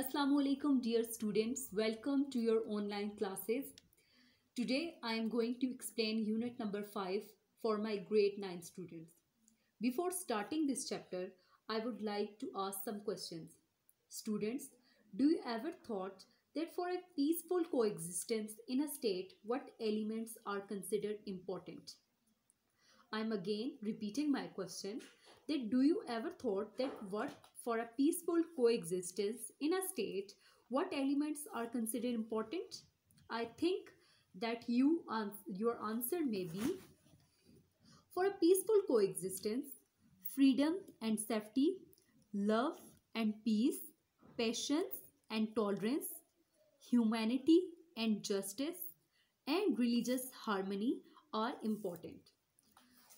Assalamu alaikum dear students welcome to your online classes today I am going to explain unit number 5 for my grade 9 students before starting this chapter I would like to ask some questions students do you ever thought that for a peaceful coexistence in a state what elements are considered important I am again repeating my question that do you ever thought that what for a peaceful coexistence in a state, what elements are considered important? I think that you your answer may be for a peaceful coexistence, freedom and safety, love and peace, patience and tolerance, humanity and justice, and religious harmony are important.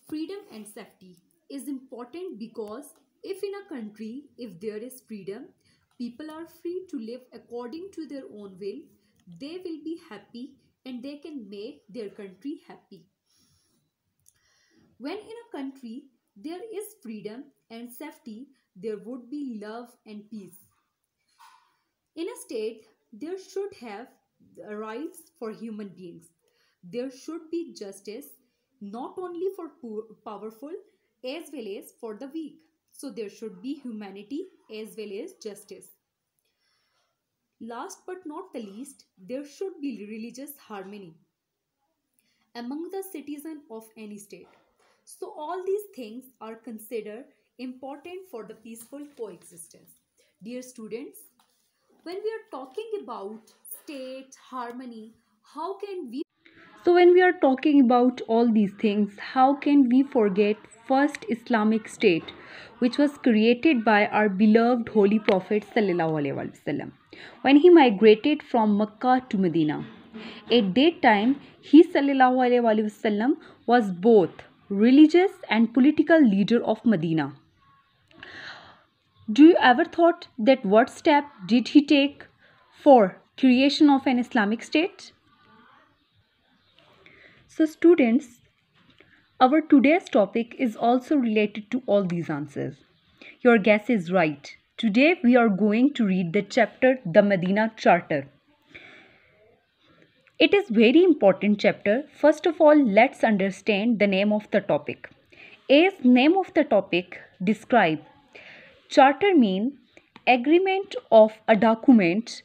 Freedom and safety is important because if in a country if there is freedom people are free to live according to their own will they will be happy and they can make their country happy when in a country there is freedom and safety there would be love and peace in a state there should have rights for human beings there should be justice not only for poor, powerful as well as for the weak. So there should be humanity as well as justice. Last but not the least, there should be religious harmony among the citizens of any state. So all these things are considered important for the peaceful coexistence. Dear students, when we are talking about state harmony, how can we so, when we are talking about all these things, how can we forget first Islamic state, which was created by our beloved Holy Prophet wasallam when he migrated from Mecca to Medina? At that time, he wasallam was both religious and political leader of Medina. Do you ever thought that what step did he take for creation of an Islamic state? So students, our today's topic is also related to all these answers. Your guess is right. Today we are going to read the chapter The Medina Charter. It is very important chapter. First of all, let's understand the name of the topic. A's name of the topic describe. Charter mean agreement of a document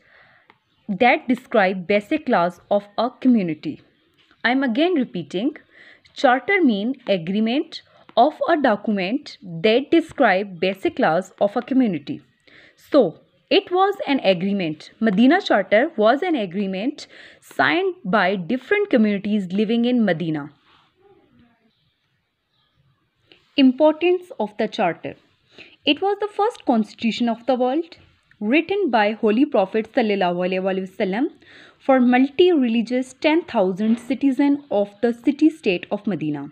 that describe basic laws of a community. I am again repeating charter mean agreement of a document that describe basic laws of a community. So it was an agreement. Medina Charter was an agreement signed by different communities living in Medina. Importance of the Charter It was the first constitution of the world written by Holy Prophet wasallam for multi-religious 10,000 citizens of the city-state of Medina.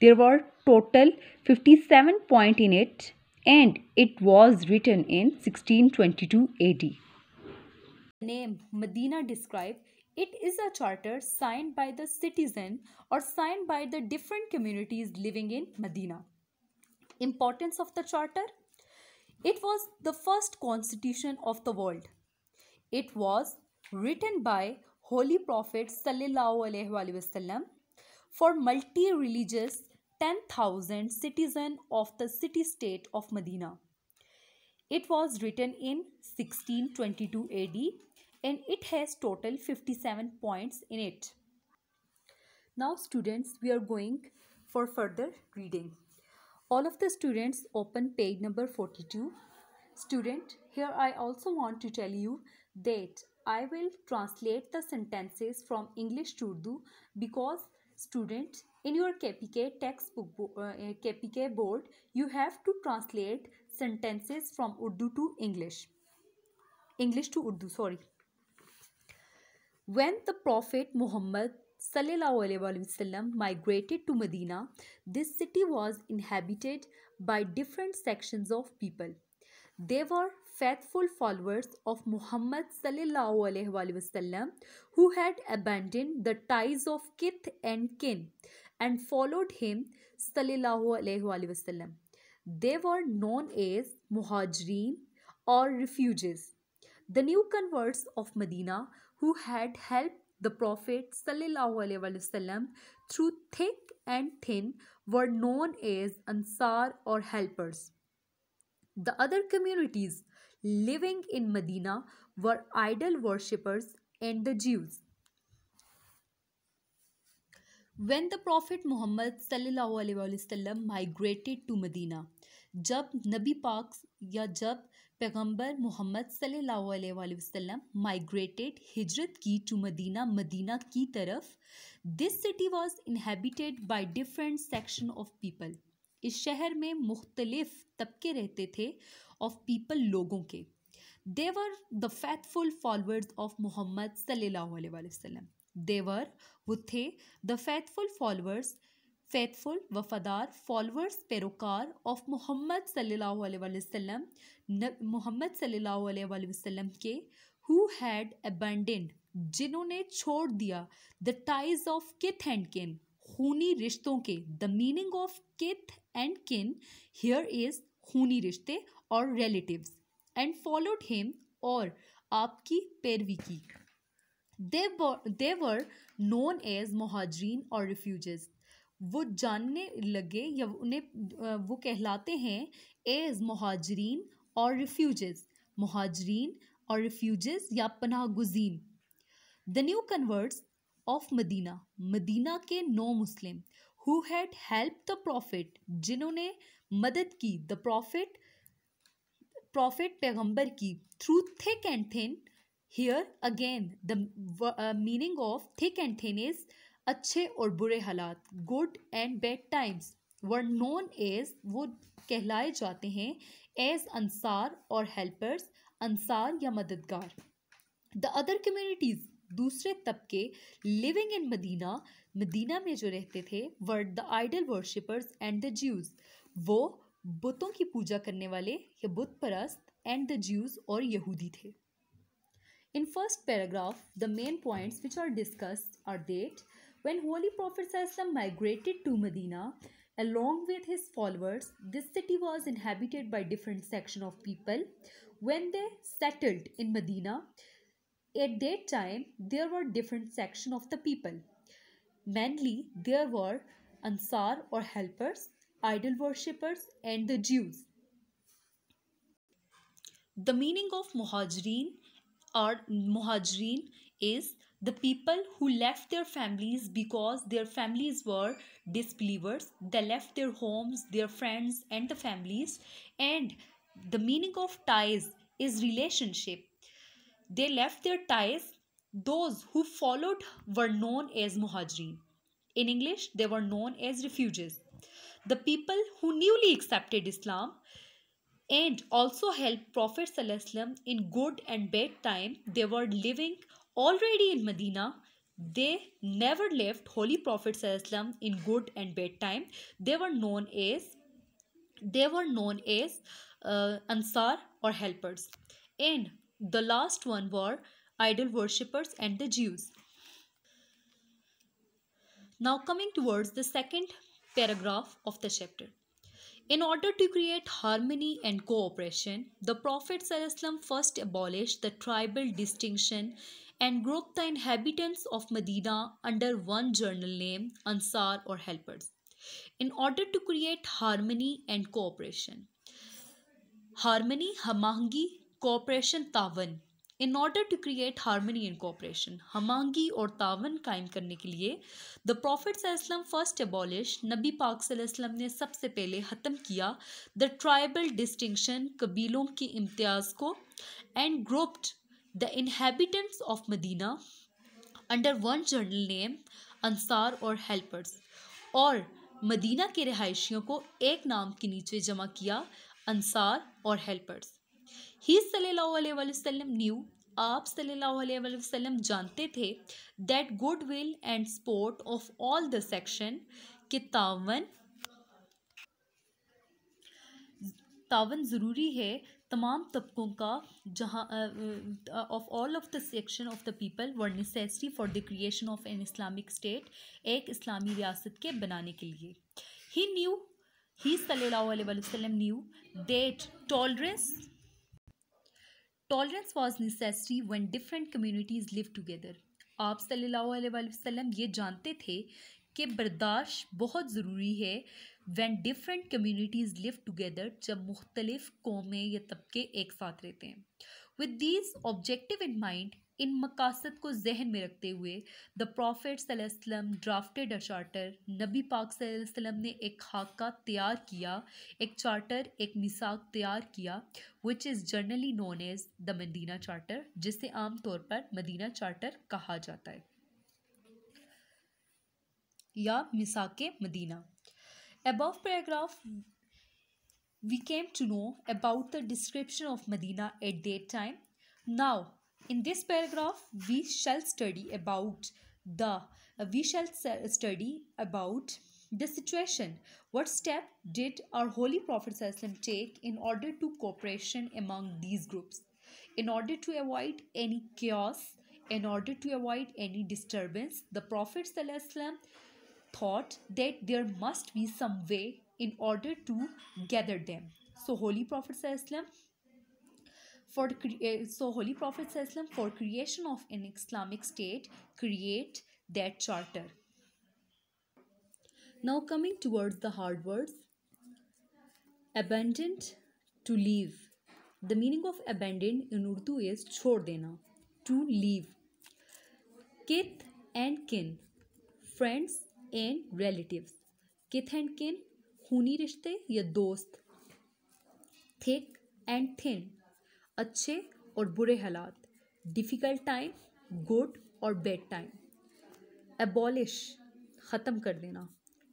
There were total 57 points in it and it was written in 1622 AD. The name Medina describes it is a charter signed by the citizen or signed by the different communities living in Medina. Importance of the charter it was the first constitution of the world. It was written by Holy Prophet Wasallam for multi-religious 10,000 citizens of the city-state of Medina. It was written in 1622 AD and it has total 57 points in it. Now students, we are going for further reading all of the students open page number 42 student here i also want to tell you that i will translate the sentences from english to urdu because student in your kpk textbook uh, kpk eh, board you have to translate sentences from urdu to english english to urdu sorry when the prophet muhammad Wasallam migrated to Medina, this city was inhabited by different sections of people. They were faithful followers of Muhammad Wasallam, who had abandoned the ties of kith and kin and followed him. Wasallam. They were known as Muhajirin or refugees. The new converts of Medina who had helped the Prophet وسلم, through thick and thin, were known as Ansar or helpers. The other communities living in Medina were idol worshippers and the Jews. When the Prophet Muhammad وسلم, migrated to Medina, जब नबी पाक या जब पैगंबर मोहम्मद सल्लल्लाहु अलैहि वसल्लम migrated हिजरत की टू मदीना मदीना की तरफ this city was inhabited by different section of people इस शहर में मुख्तलिफ तबके रहते थे ऑफ पीपल लोगों के they were the faithful followers of Muhammad सल्लल्लाहु अलैहि वसल्लम देवर वो थे द फैथफुल फॉलोअर्स फेथफुल वफादार फॉलोअर्स पैरोकार ऑफ मोहम्मद सल्लाम मोहम्मद सल्लल्लाहु के हु हैड एबेंडेंड जिन्होंने छोड़ दिया the ties of kith and kin खूनी रिश्तों के the meaning of kith and kin here is खूनी रिश्ते और रिलेटिव्स एंड फॉलोड हिम और आपकी पैरवी की देवर नोन एज महाजरीन और रिफ्यूज वो जानने लगे या उन्हें वो कहलाते हैं एज महाजरीन और रिफ्यूजेस महाजरीन और रिफ्यूजेस या पनाह गुजीन the new converts of Medina Medina के नौ मुस्लिम who had help the prophet जिन्होंने मदद की द प्रॉफिट प्रॉफिट पैगंबर की through thick and thin here again the meaning of thick and thin is अच्छे और बुरे हालात good and bad times were known as वो कहलाए जाते हैं एज अंसार और हेल्पर्स अंसार या मददगार द अदर कम्युनिटीज़ दूसरे तबके लिविंग इन मदीना मदीना में जो रहते थे were the idol worshippers and the Jews वो बुतों की पूजा करने वाले या बुत परस्त एंड द ज्यूज़ और यहूदी थे in first paragraph the main points which are discussed are that When Holy Prophet migrated to Medina, along with his followers, this city was inhabited by different section of people. When they settled in Medina, at that time, there were different section of the people. Mainly, there were Ansar or helpers, idol worshippers and the Jews. The meaning of Muhajirin or Muhajirin is the people who left their families because their families were disbelievers they left their homes their friends and the families and the meaning of ties is relationship they left their ties those who followed were known as muhajirin in english they were known as refugees the people who newly accepted islam and also helped prophet in good and bad time they were living Already in Medina, they never left Holy Prophet Sallallahu in good and bad time. They were known as they were known as uh, Ansar or helpers. And the last one were idol worshippers and the Jews. Now coming towards the second paragraph of the chapter. In order to create harmony and cooperation, the Prophet ﷺ first abolished the tribal distinction and group the inhabitants of Medina under one general name Ansar और helpers in order to create harmony and cooperation harmony हमांगी cooperation तावन in order to create harmony and cooperation हमांगी और तावन कायम करने के लिए द प्रॉफिट असलम फर्स्ट एबॉलिश नबी पाक पाकलम ने सबसे पहले ख़त्म किया द ट्राइबल डिस्टिंगशन कबीलों के इम्तियाज़ को and grouped the inhabitants of Medina under one general name Ansar और हेल्पर्स और मदीना के रहायशियों को एक नाम के नीचे जमा किया अंसार और हेल्पर्स ही सल्लाम न्यू आप सल्लाम जानते थे that good will and support of all the section के तावन तावन ज़रूरी है तमाम तबकों का जहाँ of all of the section of the people were necessary for the creation of an Islamic state एक इस्लामी रियासत के बनाने के लिए ही न्यू ही सल्लाम knew that tolerance tolerance was necessary when different communities live together आप सल्लल्लाहु अलैहि वसल्लम ये जानते थे कि बर्दाश्त बहुत ज़रूरी है when different communities live together जब मुख्तलिफ कौमें या तबके एक साथ रहते हैं with these objective in mind इन मकासद को जहन में रखते हुए द प्रॉफिट सलम ड्राफ्टेड अ चार्टर नबी पाक सलम ने एक खाका तैयार किया एक चार्टर एक मिसाक तैयार किया which is generally known as the Medina charter जिसे आम तौर पर मदीना चार्टर कहा जाता है या मिसाक Medina Above paragraph, we came to know about the description of Medina at that time. Now, in this paragraph, we shall study about the uh, we shall study about the situation. What step did our Holy Prophet take in order to cooperation among these groups? In order to avoid any chaos, in order to avoid any disturbance, the Prophet thought that there must be some way in order to gather them so holy prophet sallam for eh, so holy prophet sallam for creation of an islamic state create that charter now coming towards the hard words abandoned to leave the meaning of abandoned in urdu is chhod dena to leave kith and kin friends and relatives kith and kin खूनी रिश्ते या दोस्त thick and thin अच्छे और बुरे हालात difficult time good और bad time abolish ख़त्म कर देना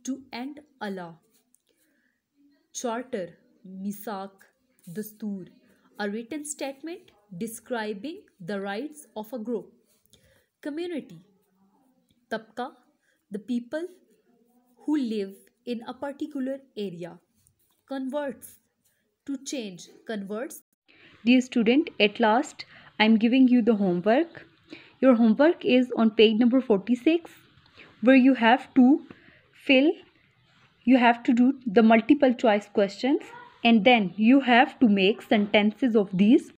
टू एंड अला चार्टर मिसाक दस्तूर a written statement describing the rights of a group community तबका the people who live in a particular area converts to change converts dear student at last i am giving you the homework your homework is on page number 46 where you have to fill you have to do the multiple choice questions and then you have to make sentences of these